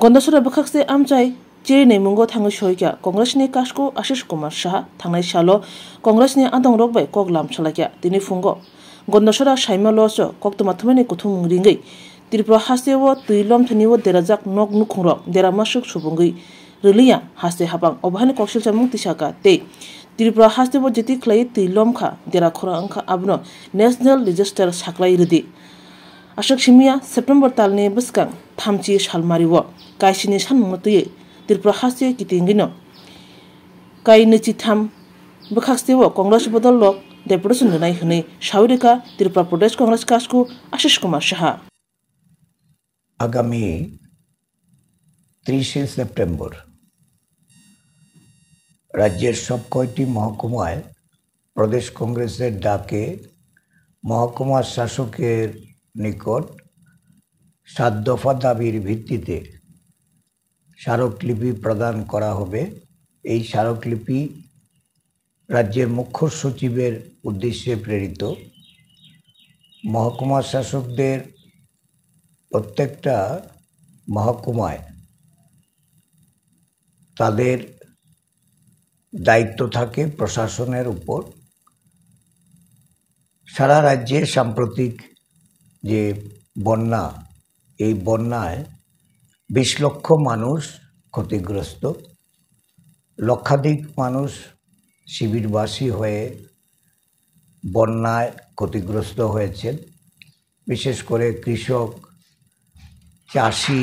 গন্দাসুরা বখাকসে আমচাই চিরি চেরি নেমুঙ্গো থাঙ্গি সৈকা কংগ্রেসনি কাশকো আশিস কুমার সাহা থাঙ্গাই সালো কংগ্রেস কংগ্রেসনি আদং বাই কক লাম সালাকিয়া তিনি ফুঙ্গ গন্দাসরা সাইমা লচ কক্তমা থমেনি কুথুম রিঙ্গি ত্রিপুরা হাসে ও তুই লম থনি ও দেরাজাক নক দেরা মাসুক সুবুঙ্গি রিলিয়া হাসে হাবাং অবহানি কক্সিল চামুং তিসাকা তে ত্রিপুরা হাসে ও জিতি খাই তুই লম খা দেরা খোরা আংখা আবনো ন্যাশনেল রেজিস্টার সাকলাই রিদি ashok shimia september tal ne buskang thamchi shalmari wo kai sine san motuye tirpura hasye kitengino kai ne chi tham bkhakste wo kongres bodol lok deputation জানাই হনে সাউরিকা ত্রিপুরা প্রদেশ কংগ্রেস কাসকু আশিস কুমার সাহা আগামী ত্রিশে সেপ্টেম্বর রাজ্যের সব কয়টি মহকুমায় প্রদেশ কংগ্রেসের ডাকে মহকুমা শাসকের নিকট সাত দফা দাবির ভিত্তিতে স্মারকলিপি প্রদান করা হবে এই স্মারকলিপি রাজ্যের মুখ্য সচিবের উদ্দেশ্যে প্রেরিত মহকুমা শাসকদের প্রত্যেকটা মহকুমায় তাদের দায়িত্ব থাকে প্রশাসনের উপর সারা রাজ্যে সাম্প্রতিক যে বন্যা এই বন্যায় বিশ লক্ষ মানুষ ক্ষতিগ্রস্ত লক্ষাধিক মানুষ শিবিরবাসী হয়ে বন্যায় ক্ষতিগ্রস্ত হয়েছেন বিশেষ করে কৃষক চাষি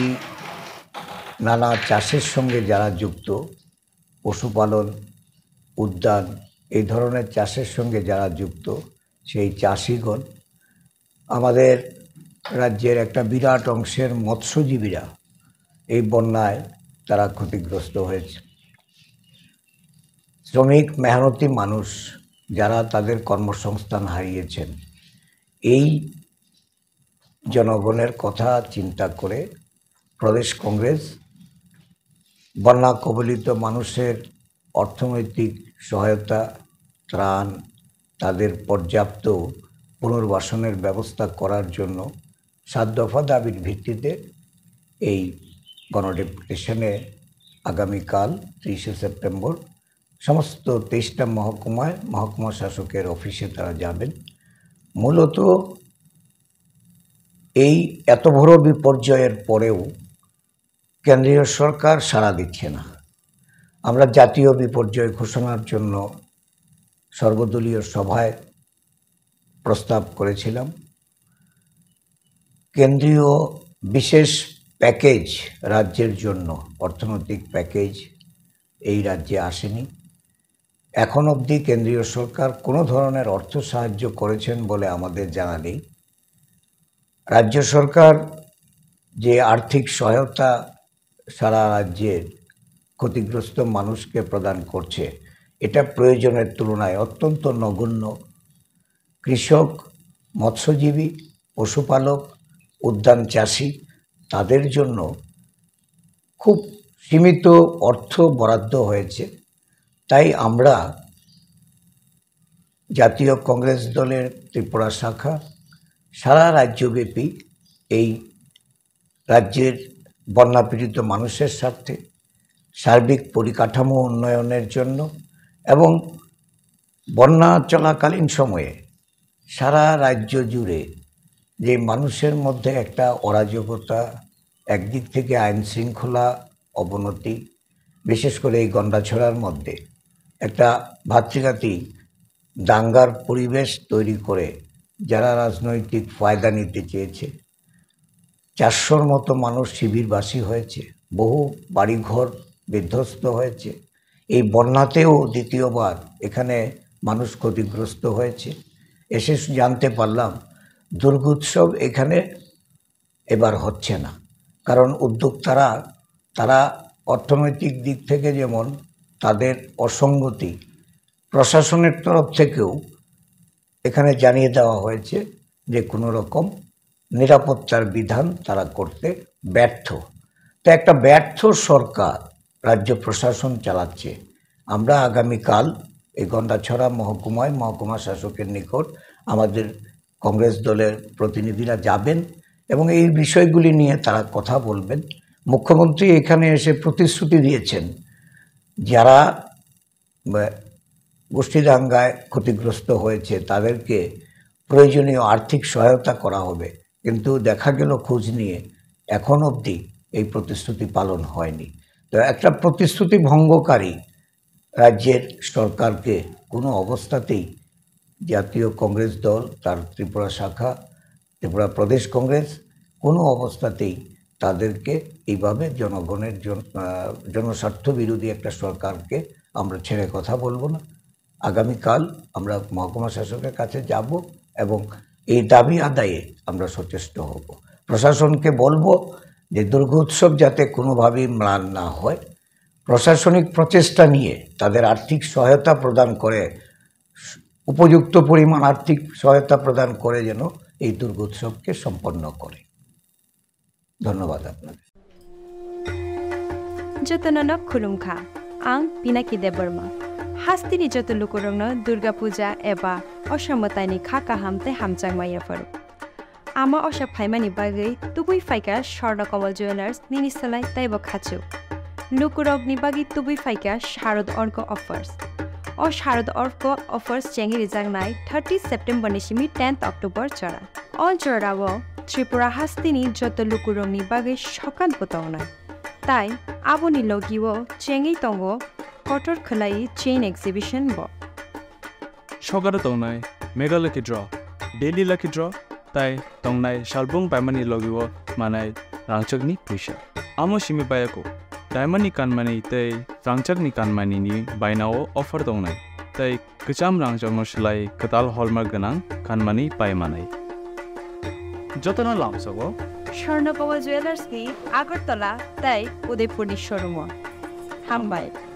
নানা চাষের সঙ্গে যারা যুক্ত পশুপালন উদ্যান এই ধরনের চাষের সঙ্গে যারা যুক্ত সেই চাষিগণ আমাদের রাজ্যের একটা বিরাট অংশের মৎস্যজীবীরা এই বন্যায় তারা ক্ষতিগ্রস্ত হয়েছে শ্রমিক মেহনতি মানুষ যারা তাদের কর্মসংস্থান হারিয়েছেন এই জনগণের কথা চিন্তা করে প্রদেশ কংগ্রেস বন্যা কবলিত মানুষের অর্থনৈতিক সহায়তা ত্রাণ তাদের পর্যাপ্ত পুনর্বাসনের ব্যবস্থা করার জন্য সাত দফা দাবির ভিত্তিতে এই গণডেপুটেশনে আগামীকাল ত্রিশে সেপ্টেম্বর সমস্ত তেইশটা মহকুমায় মহকুমা শাসকের অফিসে তারা যাবেন মূলত এই এত বড় বিপর্যয়ের পরেও কেন্দ্রীয় সরকার সাড়া দিচ্ছে না আমরা জাতীয় বিপর্যয় ঘোষণার জন্য সর্বদলীয় সভায় প্রস্তাব করেছিলাম কেন্দ্রীয় বিশেষ প্যাকেজ রাজ্যের জন্য অর্থনৈতিক প্যাকেজ এই রাজ্যে আসেনি এখন অবধি কেন্দ্রীয় সরকার কোনো ধরনের অর্থ সাহায্য করেছেন বলে আমাদের জানা নেই রাজ্য সরকার যে আর্থিক সহায়তা সারা রাজ্যের ক্ষতিগ্রস্ত মানুষকে প্রদান করছে এটা প্রয়োজনের তুলনায় অত্যন্ত নগণ্য কৃষক মৎস্যজীবী পশুপালক উদ্যান চাষি তাদের জন্য খুব সীমিত অর্থ বরাদ্দ হয়েছে তাই আমরা জাতীয় কংগ্রেস দলের ত্রিপুরা শাখা সারা রাজ্যব্যাপী এই রাজ্যের বন্যাপীড়িত মানুষের স্বার্থে সার্বিক পরিকাঠামো উন্নয়নের জন্য এবং বন্যা চলাকালীন সময়ে সারা রাজ্য জুড়ে যে মানুষের মধ্যে একটা অরাজকতা একদিক থেকে আইন শৃঙ্খলা অবনতি বিশেষ করে এই গন্ডাছড়ার মধ্যে একটা ভাতৃঘাতী দাঙ্গার পরিবেশ তৈরি করে যারা রাজনৈতিক ফায়দা নিতে চেয়েছে চারশোর মতো মানুষ শিবিরবাসী হয়েছে বহু বাড়িঘর বিধ্বস্ত হয়েছে এই বন্যাতেও দ্বিতীয়বার এখানে মানুষ ক্ষতিগ্রস্ত হয়েছে এসে জানতে পারলাম দুর্গোৎসব এখানে এবার হচ্ছে না কারণ উদ্যোক্তারা তারা অর্থনৈতিক দিক থেকে যেমন তাদের অসঙ্গতি প্রশাসনের তরফ থেকেও এখানে জানিয়ে দেওয়া হয়েছে যে কোনো রকম নিরাপত্তার বিধান তারা করতে ব্যর্থ তো একটা ব্যর্থ সরকার রাজ্য প্রশাসন চালাচ্ছে আমরা আগামীকাল এই গন্ডাছড়া মহকুমায় মহকুমা শাসকের নিকট আমাদের কংগ্রেস দলের প্রতিনিধিরা যাবেন এবং এই বিষয়গুলি নিয়ে তারা কথা বলবেন মুখ্যমন্ত্রী এখানে এসে প্রতিশ্রুতি দিয়েছেন যারা গোষ্ঠী দাঙ্গায় ক্ষতিগ্রস্ত হয়েছে তাদেরকে প্রয়োজনীয় আর্থিক সহায়তা করা হবে কিন্তু দেখা গেল খোঁজ নিয়ে এখন অবধি এই প্রতিশ্রুতি পালন হয়নি তো একটা প্রতিশ্রুতি ভঙ্গকারী রাজ্যের সরকারকে কোনো অবস্থাতেই জাতীয় কংগ্রেস দল তার ত্রিপুরা শাখা ত্রিপুরা প্রদেশ কংগ্রেস কোনো অবস্থাতেই তাদেরকে এইভাবে জনগণের জনস্বার্থ বিরোধী একটা সরকারকে আমরা ছেড়ে কথা বলবো না আগামীকাল আমরা মহকুমা শাসকের কাছে যাব এবং এই দাবি আদায়ে আমরা সচেষ্ট হব প্রশাসনকে বলবো যে দুর্গোৎসব যাতে কোনোভাবেই ম্লান না হয় প্রশাসনিক প্রচেষ্টা নিয়ে তাদের আর্থিক সহায়তা প্রদান করে উপযুক্ত পরিমাণ আর্থিক সহায়তা প্রদান করে যেন এই দুর্গোৎসবকে সম্পন্ন করে ধন্যবাদ আপনাদের যতন খুলুমখা আং পিনাকি দেববর্মা হাস্তিনি যত দুর্গা দুর্গাপূজা এবা অসমতায় খাকা হামতে হামচাং মাইয়াফর আমা অসা ফাইমানি বাগৈ তুবুই ফাইকা কমল জুয়েলার্স নিনিস্তলায় তাইব খাচু লুকুরগ্নি বাগি তুবুই ফাইকা শারদ অর্ক অফার্স অ শারদ অর্ক অফার্স চেঙ্গি রিজাং নাই থার্টি সেপ্টেম্বর নিশিমি টেন্থ অক্টোবর চড়া অল চড়াও ত্রিপুরা হাস্তিনি যত লুকুরগ্নি বাগে সকাল বোতাও নয় তাই আবনি লগিও চেঙ্গি তঙ্গ কটর খোলাই চেইন এক্সিবিশন ব সকালে তংনাই মেঘালয়কে ড্র ডেলি লাকি ড্র তাই তংনাই সালবং পাইমানি লগিও মানাই রাংচকনি পুইসা আমো সিমি পায়াকো डायमन्डनि कानमानि तै रांचारनि कानमानिनि बायनाव अफार दंनाय तै गोजाम रांजों सोलाय गोदाल हलमार्क गोनां कानमानि बायमानाय যতন লামসব স্বর্ণকমল জুয়েলার্সনি আগরতলা তাই উদয়পুরনি শোরুম হামবাই